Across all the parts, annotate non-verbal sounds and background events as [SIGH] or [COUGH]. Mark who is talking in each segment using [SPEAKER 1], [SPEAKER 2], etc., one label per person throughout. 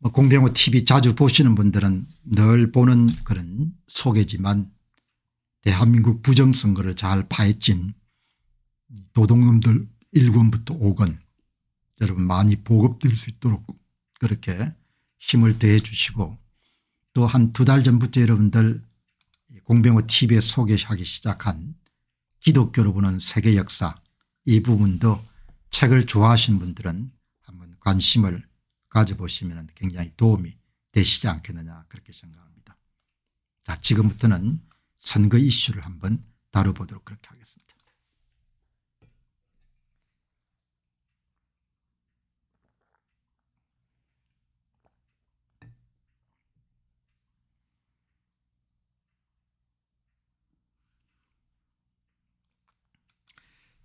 [SPEAKER 1] 뭐 공병호 tv 자주 보시는 분들은 늘 보는 그런 소개지만 대한민국 부정선거를 잘 파헤친 도둑놈들 1권부터 5권 여러분 많이 보급될 수 있도록 그렇게 힘을 더해 주시고 또 한 두 달 전부터 여러분들 공병호 tv에 소개하기 시작한 기독교로 보는 세계 역사 이 부분도 책을 좋아하신 분들은 한번 관심을 가져보시면 굉장히 도움이 되시지 않겠느냐 그렇게 생각합니다. 자 지금부터는 선거 이슈를 한번 다뤄보도록 그렇게 하겠습니다.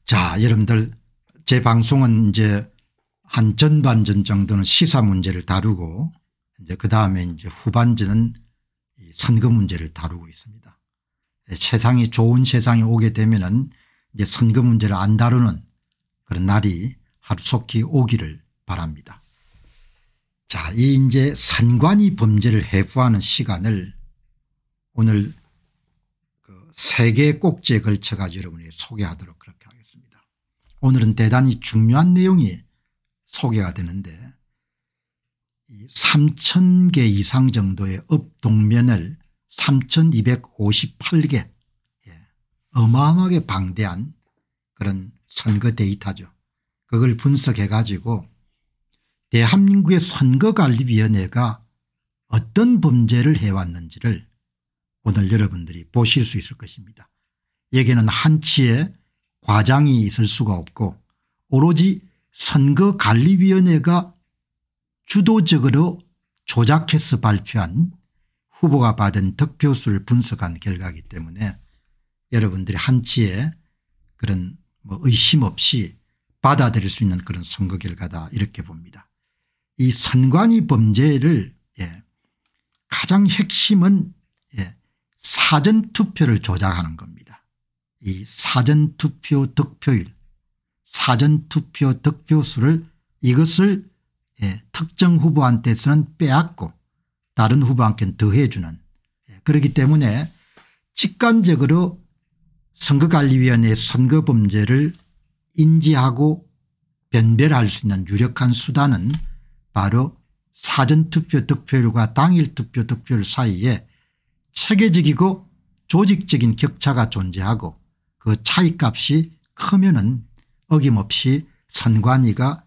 [SPEAKER 1] 자 여러분들 제 방송은 이제 한 전반전 정도는 시사 문제를 다루고 이제 그 다음에 이제 후반전은 선거 문제를 다루고 있습니다. 예, 세상이 좋은 세상이 오게 되면은 이제 선거 문제를 안 다루는 그런 날이 하루속히 오기를 바랍니다. 자, 이 이제 선관이 범죄를 해부하는 시간을 오늘 그 세개 꼭지에 걸쳐 가지고 여러분이 소개하도록 그렇게 하겠습니다. 오늘은 대단히 중요한 내용이 소개가 되는데 3,000개 이상 정도의 업동면을 3,258개 예, 어마어마하게 방대한 그런 선거 데이터죠. 그걸 분석해 가지고 대한민국의 선거관리위원회가 어떤 범죄를 해왔는지를 오늘 여러분들이 보실 수 있을 것입니다. 여기는 한치의 과장이 있을 수가 없고 오로지 선거관리위원회가 주도적으로 조작해서 발표한 후보가 받은 득표수를 분석한 결과이기 때문에 여러분들이 한치의 그런 뭐 의심 없이 받아들일 수 있는 그런 선거 결과다 이렇게 봅니다. 이 선관위 범죄를 예 가장 핵심은 예 사전투표를 조작하는 겁니다. 이 사전투표 득표율 사전투표 득표수를 이것을 예, 특정 후보한테서는 빼앗고 다른 후보한테는 더해주는 예, 그렇기 때문에 직관적으로 선거관리위원회 선거범죄를 인지하고 변별할 수 있는 유력한 수단은 바로 사전투표 득표율과 당일투표 득표율 사이에 체계적이고 조직적인 격차가 존재하고 그 차이값이 크면 은 어김없이 선관위가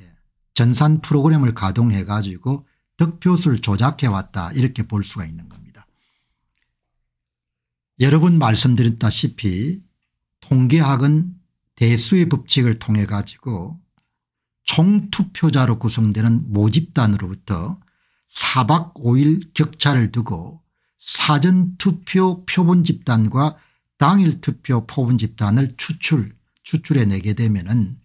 [SPEAKER 1] 예, 전산 프로그램을 가동해 가지고 득표수를 조작해 왔다 이렇게 볼 수가 있는 겁니다. 여러분 말씀드렸다시피 통계학은 대수의 법칙을 통해 가지고 총투표자로 구성되는 모집단으로부터 사박 5일 격차를 두고 사전투표 표본집단과 당일투표 표본집단을 추출 추출해 내게 되면은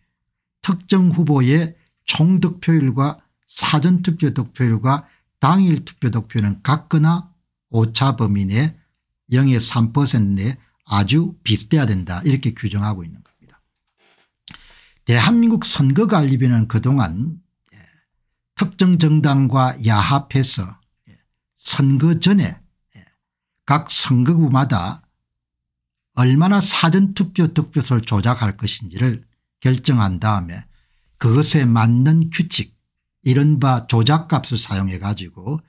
[SPEAKER 1] 특정 후보의 총 득표율과 사전 투표 득표율과 당일 투표 득표는 같거나 오차 범위 내0에 3%내 아주 비슷해야 된다 이렇게 규정하고 있는 겁니다. 대한민국 선거관리비는 그동안 예, 특정 정당과 야합해서 예, 선거 전에 예, 각 선거구마다 얼마나 사전투표 득표소를 조작할 것인지를 결정한 다음에 그것에 맞는 규칙 이른바 조작값을 사용해 가지고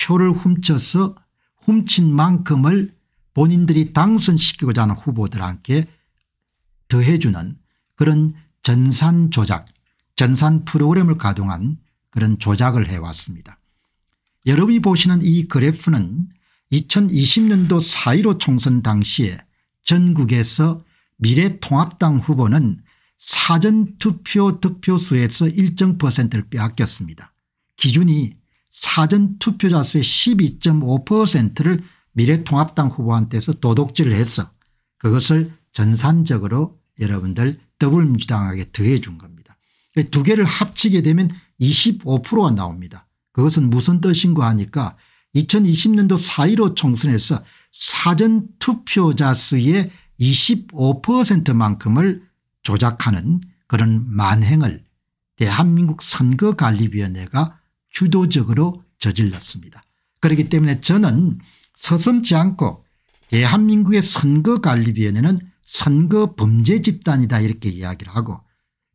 [SPEAKER 1] 표를 훔쳐서 훔친 만큼을 본인들이 당선시키고자 하는 후보들한테 더해주는 그런 전산 조작 전산 프로그램을 가동한 그런 조작을 해왔습니다. 여러분이 보시는 이 그래프는 2020년도 4.15 총선 당시에 전국에서 미래통합당 후보는 사전투표 득표수에서 일정 퍼센트를 빼앗겼습니다. 기준이 사전투표자 수의 12.5%를 미래통합당 후보한테서 도둑질을 해서 그것을 전산적으로 여러분들 더불민주당에게 더해준 겁니다. 두 개를 합치게 되면 25%가 나옵니다. 그것은 무슨 뜻인가 하니까 2020년도 4.15 총선에서 사전 투표자 수의 25%만큼을 조작하는 그런 만행을 대한민국 선거관리위원회가 주도적으로 저질렀습니다. 그렇기 때문에 저는 서슴지 않고 대한민국의 선거관리위원회는 선거 범죄 집단이다 이렇게 이야기를 하고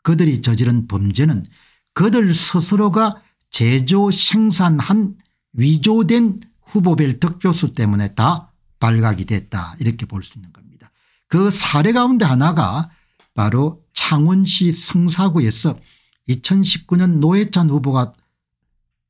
[SPEAKER 1] 그들이 저지른 범죄는 그들 스스로가 제조 생산한 위조된 후보별 득표수 때문에 다 발각이 됐다 이렇게 볼 수 있는 겁니다. 그 사례 가운데 하나가 바로 창원시 성사구에서 2019년 노회찬 후보가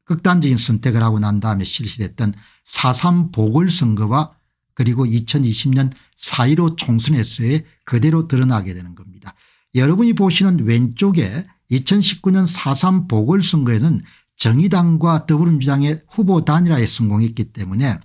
[SPEAKER 1] 극단적인 선택을 하고 난 다음에 실시됐던 4.3 보궐선거와 그리고 2020년 4.15 총선에서의 그대로 드러나게 되는 겁니다. 여러분이 보시는 왼쪽에 2019년 4.3 보궐선거에는 정의당과 더불어민주당의 후보 단일화에 성공했기 때문에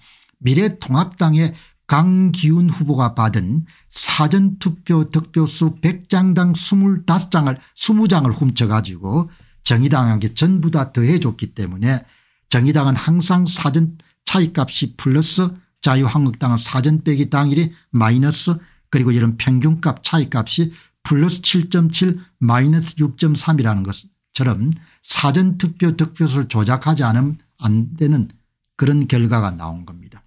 [SPEAKER 1] 미래통합당의 강기훈 후보가 받은 사전투표 득표수 100장당 25장을 20장을 훔쳐가지고 정의당에게 전부 다 더해줬기 때문에 정의당은 항상 사전 차이값이 플러스 자유한국당은 사전 빼기 당일이 마이너스 그리고 이런 평균값 차이값이 플러스 7.7 마이너스 6.3이라는 것처럼 사전투표 득표수를 조작하지 않으면 안 되는 그런 결과가 나온 겁니다.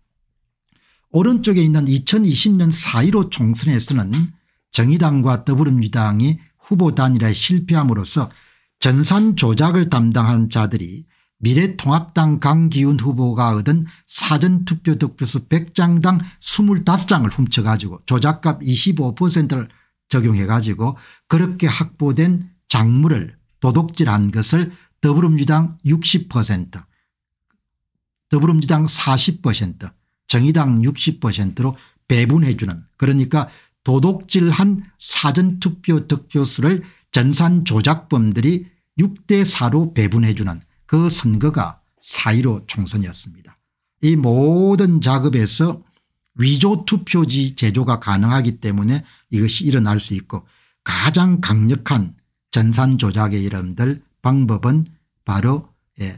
[SPEAKER 1] 오른쪽에 있는 2020년 4.15 총선에서는 정의당과 더불어민주당이 후보 단일화에 실패함으로써 전산 조작을 담당한 자들이 미래통합당 강기훈 후보가 얻은 사전투표 득표수 100장당 25장을 훔쳐가지고 조작값 25%를 적용해 가지고 그렇게 확보된 작물을 도둑질한 것을 더불어민주당 60% 더불어민주당 40% 정의당 60%로 배분해 주는 그러니까 도덕질한 사전투표 득표수를 전산 조작범들이 6대 4로 배분해 주는 그 선거가 4.15 총선이었습니다. 이 모든 작업에서 위조 투표지 제조가 가능하기 때문에 이것이 일어날 수 있고 가장 강력한 전산 조작의 이름들 방법은 바로 예,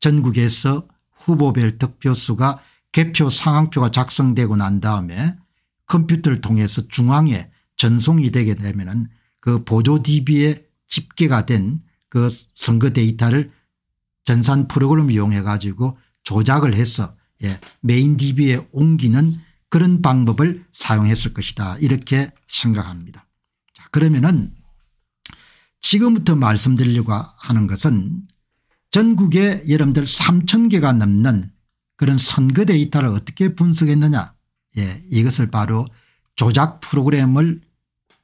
[SPEAKER 1] 전국에서 후보별 득표수가 개표 상황표가 작성되고 난 다음에 컴퓨터를 통해서 중앙에 전송이 되게 되면 은그 보조 DB에 집계가 된 그 선거 데이터를 전산 프로그램을 이용해 가지고 조작을 해서 예, 메인 DB에 옮기는 그런 방법을 사용했을 것이다 이렇게 생각합니다. 자, 그러면은 지금부터 말씀드리려고 하는 것은 전국에 여러분들 3천 개가 넘는 그런 선거 데이터를 어떻게 분석했느냐 예, 이것을 바로 조작 프로그램을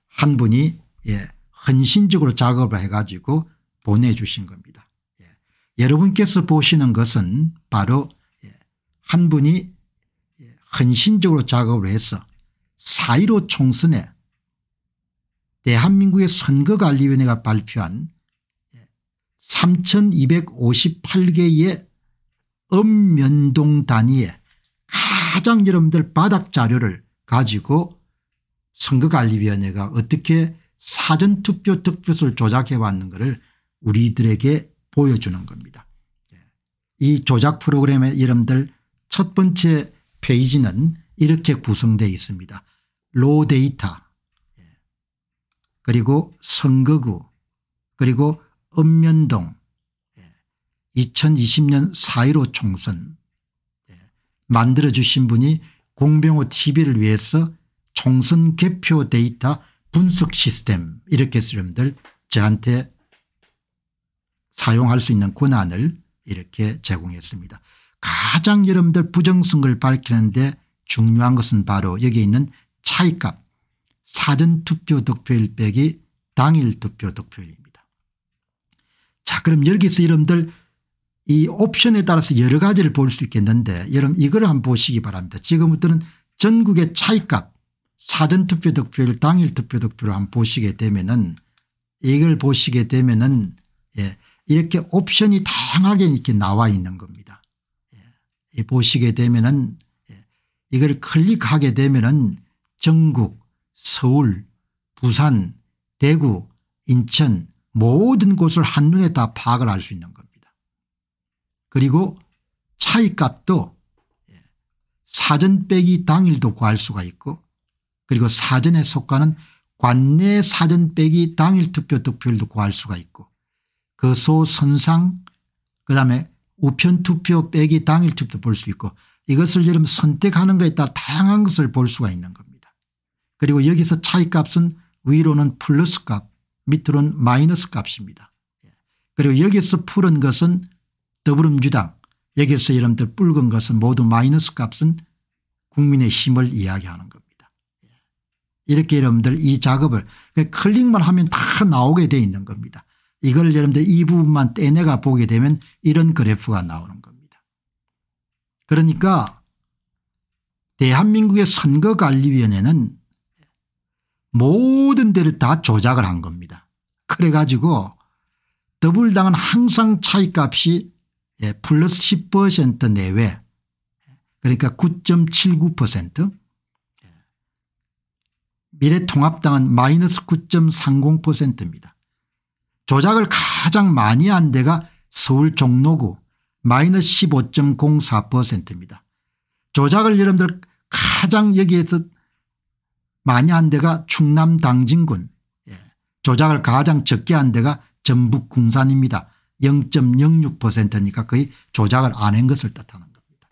[SPEAKER 1] 한 분이 예, 헌신적으로 작업을 해 가지고 보내주신 겁니다. 예. 여러분께서 보시는 것은 바로 예, 한 분이 예, 헌신적으로 작업을 해서 4 1 5 총선에 대한민국의 선거관리위원회가 발표한 3258개의 예, 읍면동 단위에 가장 여러분들 바닥 자료를 가지고 선거관리위원회가 어떻게 사전투표 득표수를 조작해 왔는 것을 우리들에게 보여주는 겁니다. 예. 이 조작 프로그램의 이름들 첫 번째 페이지는 이렇게 구성되어 있습니다. 로우 데이터 예. 그리고 선거구 그리고 읍면동 2020년 4.15 총선 예, 만들어주신 분이 공병호 tv를 위해서 총선 개표 데이터 분석 시스템 이렇게 해서 여러분들 저한테 사용할 수 있는 권한을 이렇게 제공했습니다. 가장 여러분들 부정성을 밝히는데 중요한 것은 바로 여기 있는 차이값 사전투표 득표일 빼기 당일 투표 득표일입니다. 자 그럼 여기서 여러분들 이 옵션에 따라서 여러 가지를 볼 수 있겠는데 여러분 이걸 한번 보시기 바랍니다. 지금부터는 전국의 차이값 사전투표 득표율 당일 투표 득표를 한번 보시게 되면은 이걸 보시게 되면은 예 이렇게 옵션이 다양하게 이렇게 나와 있는 겁니다. 예 보시게 되면은 예 이걸 클릭하게 되면은 전국 서울 부산 대구 인천 모든 곳을 한눈에 다 파악을 할 수 있는 겁니다. 그리고 차이값도 예, 사전 빼기 당일도 구할 수가 있고 그리고 사전의 속과는 관내 사전 빼기 당일 투표 득표율도 구할 수가 있고 그 소 선상 그다음에 우편 투표 빼기 당일 투표도 볼 수 있고 이것을 여러분 선택하는 것에 따라 다양한 것을 볼 수가 있는 겁니다. 그리고 여기서 차이값은 위로는 플러스 값 밑으로는 마이너스 값입니다. 예, 그리고 여기서 푸른 것은 더불어민주당 여기서 여러분들 붉은 것은 모두 마이너스 값은 국민의 힘을 이야기하는 겁니다. 예. 이렇게 여러분들 이 작업을 클릭만 하면 다 나오게 돼 있는 겁니다. 이걸 여러분들 이 부분만 떼내가 보게 되면 이런 그래프가 나오는 겁니다. 그러니까 대한민국의 선거관리위원회는 모든 데를 다 조작을 한 겁니다. 그래가지고 더불당은 항상 차이값이 예, 플러스 10% 내외 그러니까 9.79% 예. 미래통합당은 마이너스 9.30%입니다. 조작을 가장 많이 한 데가 서울 종로구 마이너스 15.04%입니다. 조작을 여러분들 가장 여기에서 많이 한 데가 충남 당진군 예. 조작을 가장 적게 한 데가 전북 군산입니다. 0.06%니까 거의 조작을 안 한 것을 뜻하는 겁니다.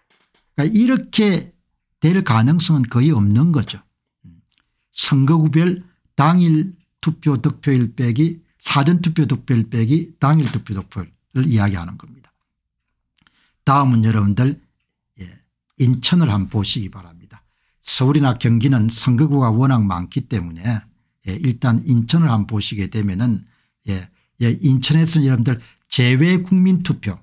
[SPEAKER 1] 그러니까 이렇게 될 가능성은 거의 없는 거죠. 선거구별 당일 투표 득표일 빼기 사전투표 득표일 빼기 당일 투표 득표를 이야기하는 겁니다. 다음은 여러분들 예, 인천을 한번 보시기 바랍니다. 서울이나 경기는 선거구가 워낙 많기 때문에 예, 일단 인천을 한번 보시게 되면 은 예, 인천에서는 여러분들 재외 국민투표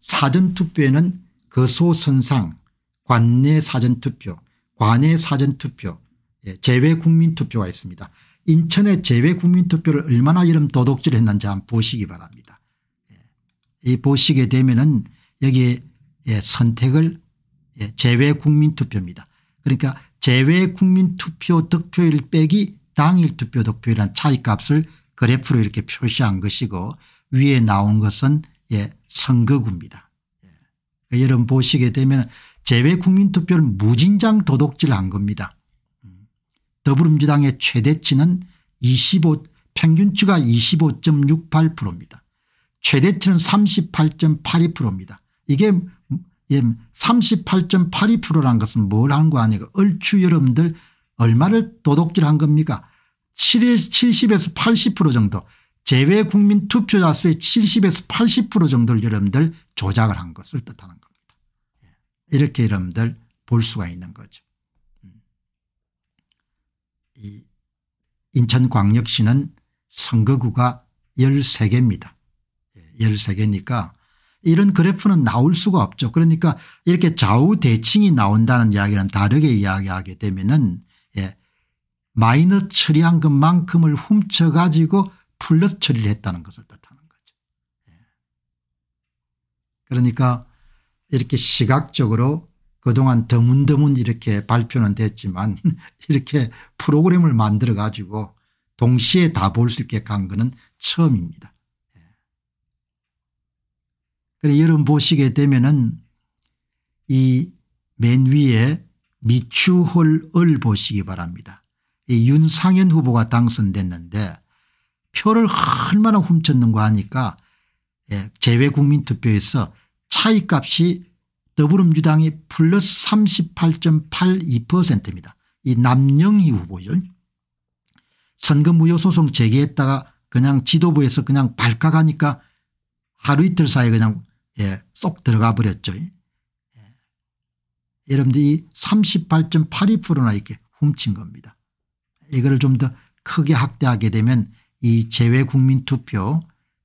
[SPEAKER 1] 사전투표에는 거소선상 관내 사전투표 관외 사전투표 예, 재외 국민투표가 있습니다. 인천의 재외 국민투표를 얼마나 이름 도둑질 했는지 한번 보시기 바랍니다. 예, 이 보시게 되면은 여기에 예, 선택을 예, 재외 국민투표입니다. 그러니까 재외 국민투표 득표율 빼기 당일 투표 득표율한 차이값을 그래프로 이렇게 표시한 것이고 위에 나온 것은 예, 선거구입니다. 예. 그러니까 여러분 보시게 되면 제외국민투표를 무진장 도둑질한 겁니다. 음. 더불어민주당의 최대치는 25 평균치가 25.68%입니다. 최대치는 38.82%입니다. 이게 3 8 8 2라는 것은 뭘 하는 거아니에요 얼추 여러분들 얼마를 도둑질한 겁니까 70에서 80% 정도 제외 국민 투표자 수의 70에서 80% 정도를 여러분들 조작을 한 것을 뜻하는 겁니다. 예. 이렇게 여러분들 볼 수가 있는 거죠. 음. 이 인천광역시는 선거구가 13개입니다. 13개니까 예, 이런 그래프는 나올 수가 없죠. 그러니까 이렇게 좌우 대칭이 나온다는 이야기는 다르게 이야기하게 되면은 예, 마이너 처리한 것만큼을 훔쳐가지고 풀러 처리를 했다는 것을 뜻하는 거죠. 예. 그러니까 이렇게 시각적으로 그동안 드문드문 이렇게 발표는 됐지만 [LAUGHS] 이렇게 프로그램을 만들어 가지고 동시에 다 볼 수 있게 간 것은 처음입니다. 예. 그래서 여러분 보시게 되면은 이 맨 위에 미추홀을 보시기 바랍니다. 이 윤상현 후보가 당선됐는데 표를 얼마나 훔쳤는가 하니까 예, 재외국민투표에서 차이값이 더불어민주당이 플러스 38.82%입니다. 이 남영희 후보요. 선거 무효 소송 제기했다가 그냥 지도부에서 그냥 발칵하니까 하루 이틀 사이에 그냥 예, 쏙 들어가 버렸죠. 예. 여러분들이 38.82%나 이렇게 훔친 겁니다. 이거좀더 크게 확대하게 되면 이 재외국민투표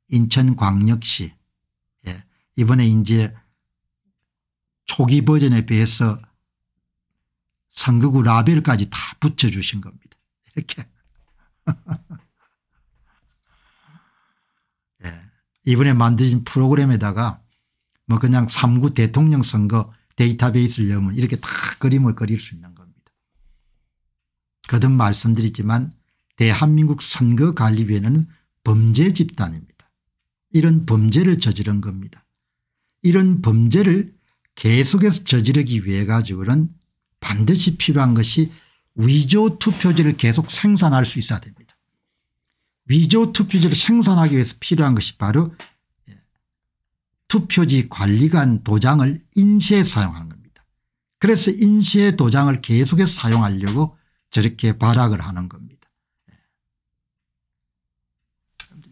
[SPEAKER 1] 인천광역시 예. 이번에 이제 초기 버전에 비해서 선거구 라벨까지 다 붙여주신 겁니다. 이렇게. [LAUGHS] 예. 이번에 만드신 프로그램에다가 뭐 그냥 3구 대통령 선거 데이터베이스를 넣면 이렇게 다 그림을 그릴 수 있는 겁니다. 거듭 말씀드리지만 대한민국 선거관리위원회는 범죄 집단입니다. 이런 범죄를 저지른 겁니다. 이런 범죄를 계속해서 저지르기 위해 가지고는 반드시 필요한 것이 위조 투표지를 계속 생산할 수 있어야 됩니다. 위조 투표지를 생산하기 위해서 필요한 것이 바로 예, 투표지 관리관 도장을 인쇄 사용하는 겁니다. 그래서 인쇄 도장을 계속해서 사용하려고 저렇게 발악을 하는 겁니다.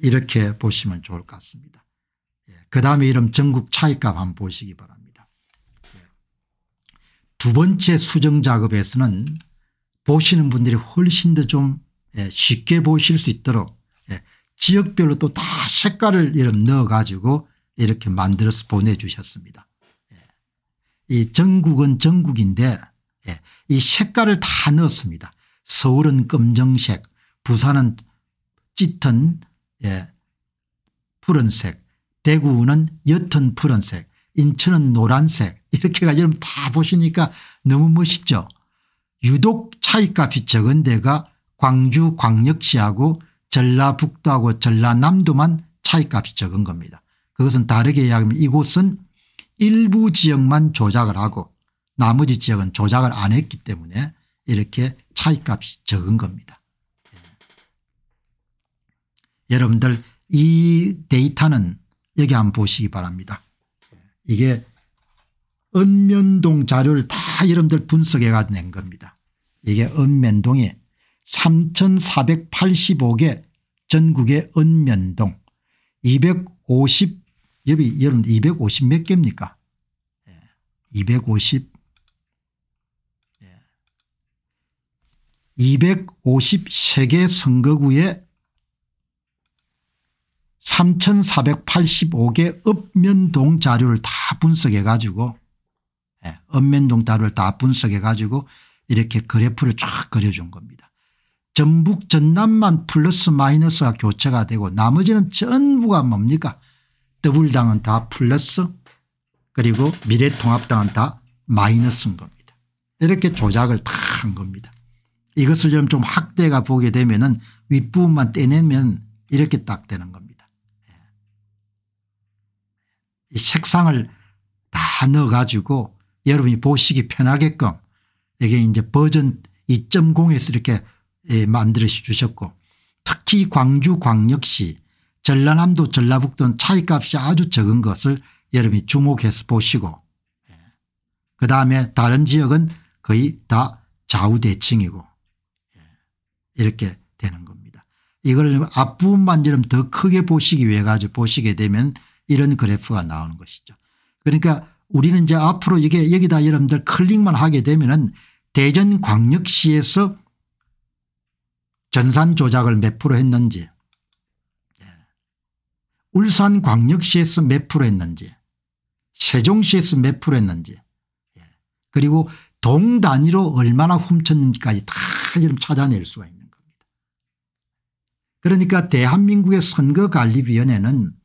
[SPEAKER 1] 이렇게 보시면 좋을 것 같습니다. 예. 그 다음에 이름 전국 차이값 한번 보시기 바랍니다. 예. 두 번째 수정 작업에서는 보시는 분들이 훨씬 더좀 예. 쉽게 보실 수 있도록 예, 지역별로 또 다 색깔을 이름 넣어가지고 이렇게 만들어서 보내주셨습니다. 예. 이 전국은 전국인데 예, 이 색깔을 다 넣었습니다. 서울은 검정색 부산은 짙은 예, 푸른색 대구는 옅은 푸른색 인천은 노란색 이렇게가 여러분 다 보시니까 너무 멋있죠. 유독 차이값이적은 데가 광주 광역시하고 전라북도하고 전라남도만 차이값이 적은 겁니다. 그것은 다르게 이야기하면 이곳은 일부 지역만 조작을 하고 나머지 지역은 조작을 안 했기 때문에 이렇게 차이값이 적은 겁니다. 여러분들 이 데이터는 여기 한번 보시기 바랍니다. 이게 은면동 자료를 다 여러분들 분석해 가낸 겁니다. 이게 은면동이 3485개 전국의 은면동 250 여기 여러분 250 몇 개입니까 250 예, 253개 예, 선거구에 3485개 읍면동 자료를 다 분석해 가지고 예, 읍면동 자료를 다 분석해 가지고 이렇게 그래프를 쫙 그려준 겁니다. 전북 전남만 플러스 마이너스가 교체가 되고 나머지는 전부가 뭡니까 더블당은다 플러스 그리고 미래통합당은 다 마이너스인 겁니다. 이렇게 조작을 다 한 겁니다. 이것을 좀확대가 보게 되면 은 윗부분만 떼내면 이렇게 딱 되는 겁니다. 이 책상을 다 넣어 가지고 여러분이 보시기 편하게끔 이게 이제 버전 2.0에서 이렇게 예, 만들어 주셨고 특히 광주광역시 전라남도 전라북도는 차이값이 아주 적은 것을 여러분이 주목해서 보시고 예. 그다음에 다른 지역은 거의 다 좌우대칭이고 예, 이렇게 되는 겁니다. 이걸 앞부분만 여러분 더 크게 보시기 위해 가지고 보시게 되면 이런 그래프가 나오는 것이죠. 그러니까 우리는 이제 앞으로 이게 여기다 여러분들 클릭만 하게 되면은 대전광역시에서 전산 조작을 몇 프로 했는지 예. 울산광역시에서 몇 프로 했는지 세종시에서 몇 프로 했는지 예. 그리고 동 단위로 얼마나 훔쳤는지까지 다 찾아낼 수가 있는 겁니다. 그러니까 대한민국의 선거관리위원회는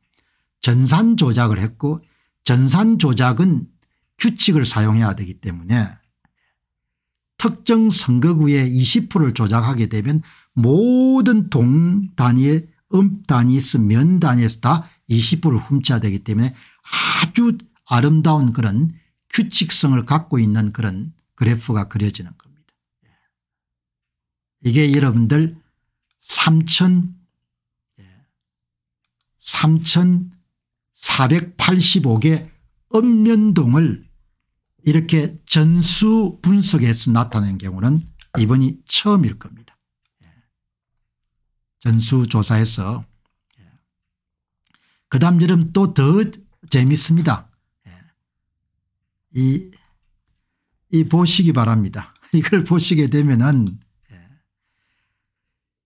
[SPEAKER 1] 전산 조작을 했고 전산 조작은 규칙을 사용해야 되기 때문에 특정 선거구에 20%를 조작하게 되면 모든 동 단위의 음 단위에서 면 단위에서 다 20%를 훔쳐야 되기 때문에 아주 아름다운 그런 규칙성을 갖고 있는 그런 그래프가 그려지는 겁니다. 예. 이게 여러분들 3천 3천 예. 485개 읍면동을 이렇게 전수 분석해서 나타낸 경우는 이번이 처음일 겁니다. 예. 전수조사에서 예. 그 다음 여름 또 더 재밌습니다. 예. 이, 이 보시기 바랍니다. [LAUGHS] 이걸 보시게 되면은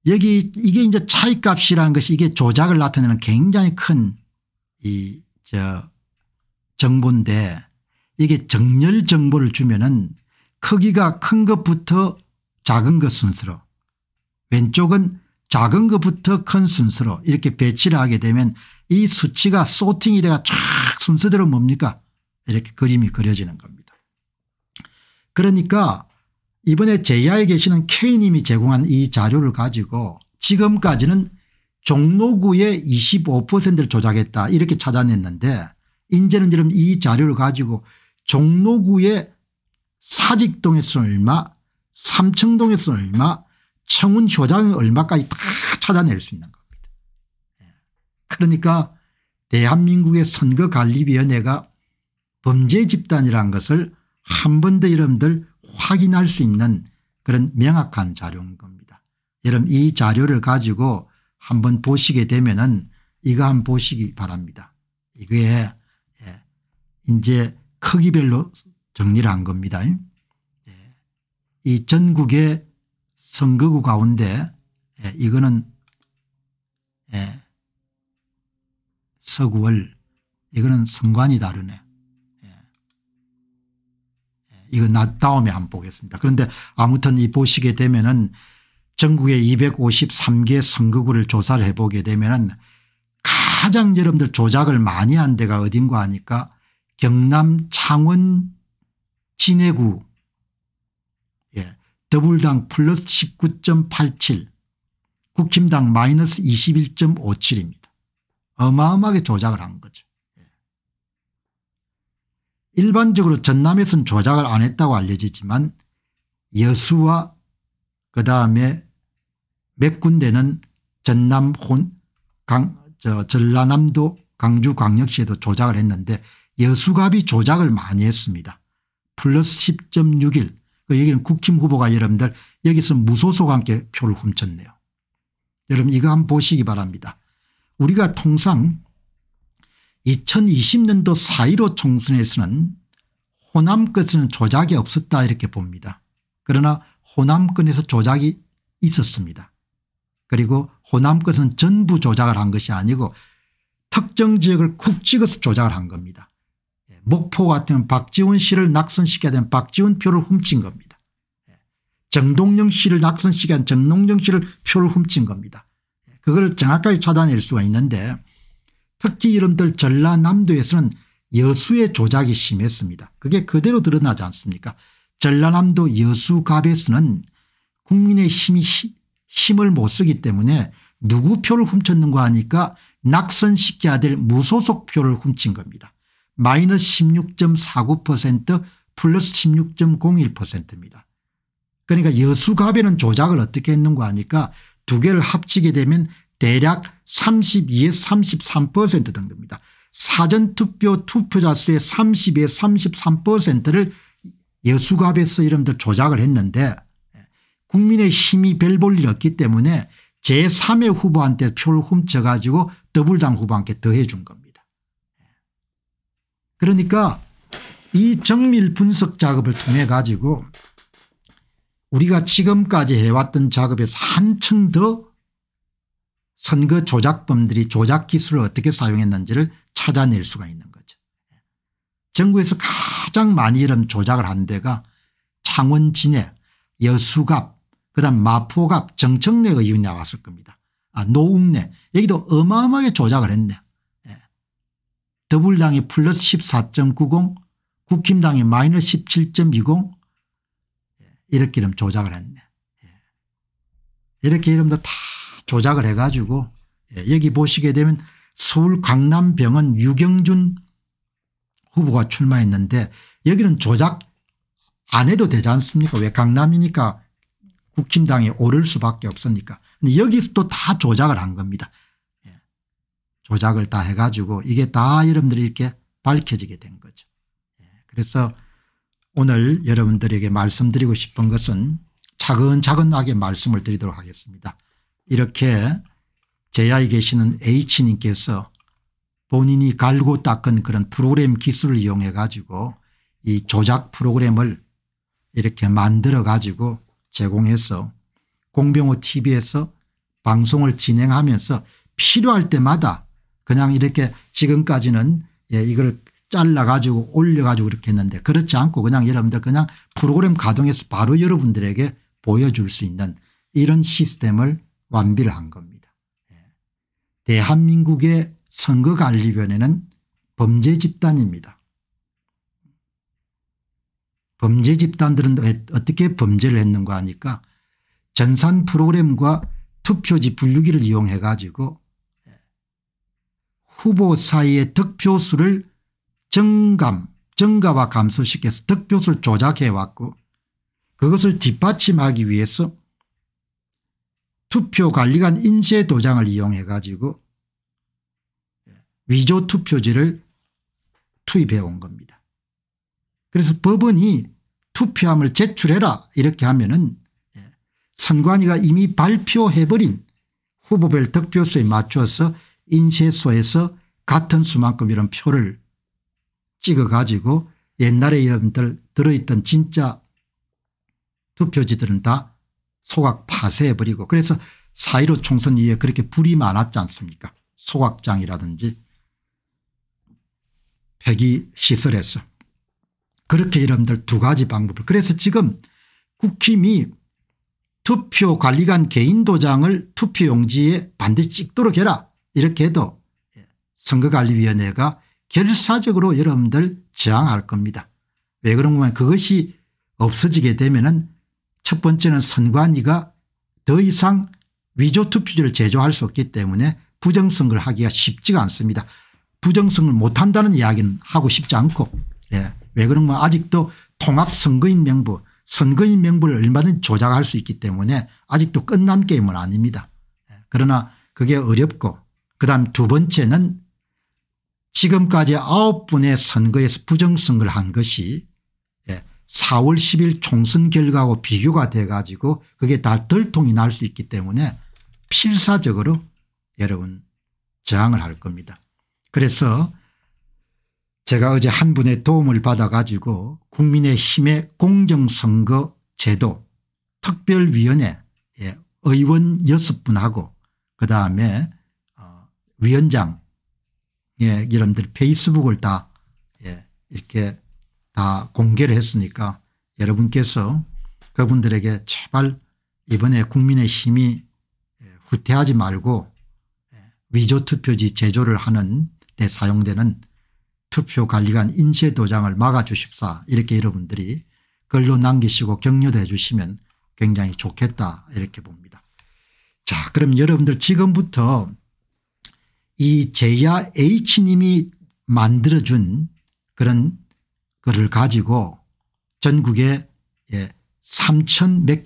[SPEAKER 1] 여기 이게 이제 차이값이라는 것이 이게 조작을 나타내는 굉장히 큰 이저 정보인데 이게 정렬 정보를 주면은 크기가 큰 것부터 작은 것 순서로 왼쪽은 작은 것부터 큰 순서로 이렇게 배치를 하게 되면 이 수치가 소팅이 돼가 쫙 순서대로 뭡니까 이렇게 그림이 그려지는 겁니다. 그러니까 이번에 제야에 계시는 K님이 제공한 이 자료를 가지고 지금까지는 종로구의 25%를 조작했다 이렇게 찾아냈는데 이제는 지금 이 자료를 가지고 종로구의 사직동에서 얼마 삼청동에서 얼마 청운효장는 얼마까지 다 찾아낼 수 있는 겁니다. 예. 그러니까 대한민국의 선거관리위원회가 범죄 집단이라는 것을 한 번 더 여러분들 확인할 수 있는 그런 명확한 자료인 겁니다. 여러분 이 자료를 가지고 한번 보시게 되면은 이거 한 번 보시기 바랍니다. 이거 예. 이제 크기별로 정리를 한 겁니다. 예. 이 전국의 선거구 가운데 예. 이거는 예, 서구월 이거는 선관이 다르네. 예. 예, 이거 낮 다음에 한 번 보겠습니다. 그런데 아무튼 이 보시게 되면은 전국의 253개 선거구를 조사를 해보게 되면 가장 여러분들 조작을 많이 한 데가 어딘가 하니까 경남 창원 진해구 예. 더불당 플러스 19.87 국힘당 마이너스 21.57입니다. 어마어마하게 조작을 한 거죠. 예. 일반적으로 전남에서는 조작을 안 했다고 알려지지만 여수와 그다음에 몇 군데는 전남 혼, 강, 저, 전라남도 광주 광역시에도 조작을 했는데 여수갑이 조작을 많이 했습니다. 플러스 10.61 여기는 그 국힘 후보가 여러분들 여기서 무소속 함께 표를 훔쳤네요. 여러분 이거 한번 보시기 바랍니다. 우리가 통상 2020년도 4.15 총선에서는 호남 끝는 조작이 없었다 이렇게 봅니다. 그러나 호남권에서 조작이 있었습니다. 그리고 호남 것은 전부 조작을 한 것이 아니고 특정 지역을 쿡 찍어서 조작을 한 겁니다. 예, 목포 같은 박지원 씨를 낙선시켜야 된 박지원 표를 훔친 겁니다. 예, 정동영 씨를 낙선시켜야 된 정동영 씨를 표를 훔친 겁니다. 예, 그걸 정확하게 찾아낼 수가 있는데 특히 이름들 전라남도에서는 여수의 조작이 심했습니다. 그게 그대로 드러나지 않습니까 전라남도 여수갑에서는 국민의힘이 힘을 못 쓰기 때문에 누구 표를 훔쳤는가 하니까 낙선시켜야 될 무소속 표를 훔친 겁니다. 마이너스 16.49% 플러스 16.01%입니다. 그러니까 여수갑에는 조작을 어떻게 했는가 하니까 두 개를 합치게 되면 대략 32에서 33% 정도입니다. 사전투표 투표자 수의 30에 33%를 여수갑에서 이름들 조작을 했는데 국민의 힘이 별 볼 일 없기 때문에 제3의 후보한테 표를 훔쳐가지고 더블당 후보한테 더해준 겁니다. 그러니까 이 정밀 분석 작업을 통해 가지고 우리가 지금까지 해왔던 작업에서 한층 더 선거 조작범들이 조작 기술을 어떻게 사용했는지를 찾아낼 수가 있는 거죠. 정부에서 가장 많이 이런 조작을 한 데가 창원 진해 여수갑 그다음 마포갑 정청래가 이원이 나왔을 겁니다. 아 노웅래 여기도 어마어마하게 조작을 했네. 예. 더불당이 플러스 14.90 국힘당이 마이너스 17.20 예, 이렇게 이름 조작을 했네. 예. 이렇게 이름도 다 조작을 해가지고 예, 여기 보시게 되면 서울 광남병원 유경준 후보가 출마했는데 여기는 조작 안 해도 되지 않습니까 왜 강남이니까 국힘당에 오를 수밖에 없으니까. 근데 여기서 또 다 조작을 한 겁니다. 예. 조작을 다 해가지고 이게 다 여러분들이 이렇게 밝혀지게 된 거죠. 예. 그래서 오늘 여러분들에게 말씀드리고 싶은 것은 차근차근하게 말씀을 드리도록 하겠습니다. 이렇게 제야에 계시는 H님께서 본인이 갈고 닦은 그런 프로그램 기술을 이용해 가지고 이 조작 프로그램을 이렇게 만들어 가지고 제공해서 공병호 tv에서 방송을 진행하면서 필요할 때마다 그냥 이렇게 지금까지는 예, 이걸 잘라가지고 올려가지고 이렇게 했는데 그렇지 않고 그냥 여러분들 그냥 프로그램 가동해서 바로 여러분들에게 보여줄 수 있는 이런 시스템을 완비를 한 겁니다. 예. 대한민국의 선거관리위원회는 범죄 집단입니다. 범죄 집단들은 어, 어떻게 범죄를 했는가 하니까 전산 프로그램과 투표지 분류기를 이용해 가지고 예, 후보 사이의 득표수를 증감 증가와 감소시켜서 득표수를 조작해 왔고 그것을 뒷받침하기 위해서 투표관리관 인쇄 도장을 이용해 가지고 예, 위조 투표지를 투입해 온 겁니다. 그래서 법원이 투표함을 제출해라 이렇게 하면은 예, 선관위가 이미 발표해버린 후보별 득표수에 맞춰서 인쇄소에서 같은 수만큼 이런 표를 찍어가지고 옛날에 여러분들 들어있던 진짜 투표지들은 다 소각 파쇄해버리고 그래서 4.15 총선 이후에 그렇게 불이 많았지 않습니까 소각장이라든지 폐기시설에서 그렇게 여러분들 두 가지 방법을 그래서 지금 국힘이 투표 관리관 개인 도장을 투표용지에 반드시 찍도록 해라 이렇게 해도 선거관리위원회가 결사적으로 여러분들 저항할 겁니다. 왜 그런가 면 그것이 없어지게 되면 은첫 번째는 선관위가 더 이상 위조 투표지를 제조할 수 없기 때문에 부정선거를 하기가 쉽지가 않습니다. 부정선거를 못한다는 이야기는 하고 싶지 않고 예. 왜 그런가 아직도 통합선거인 명부 선거인 명부를 얼마든지 조작할 수 있기 때문에 아직도 끝난 게임은 아닙니다. 예. 그러나 그게 어렵고 그다음 두 번째는 지금까지 아홉 분의 선거에서 부정선거를 한 것이 4월 예, 10일 총선 결과하고 비교가 돼 가지고 그게 다 덜통이 날 수 있기 때문에 필사적으로 여러분 저항을 할 겁니다. 그래서 제가 어제 한 분의 도움을 받아 가지고 국민의힘의 공정선거 제도 특별위원회 예, 의원 6분하고 그다음에 어, 위원장 예, 여러분들 페이스북을 다 예, 이렇게 다 공개를 했으니까 여러분께서 그분들에게 제발 이번에 국민의힘이 예, 후퇴하지 말고 위조투표지 제조를 하는 데 사용되는 투표관리관 인쇄 도장을 막아주십사 이렇게 여러분들이 글로 남기시고 격려도 해 주시면 굉장히 좋겠다 이렇게 봅니다. 자 그럼 여러분들 지금부터 이 제야 H님이 만들어준 그런 글을 가지고 전국에 예, 3천 몇개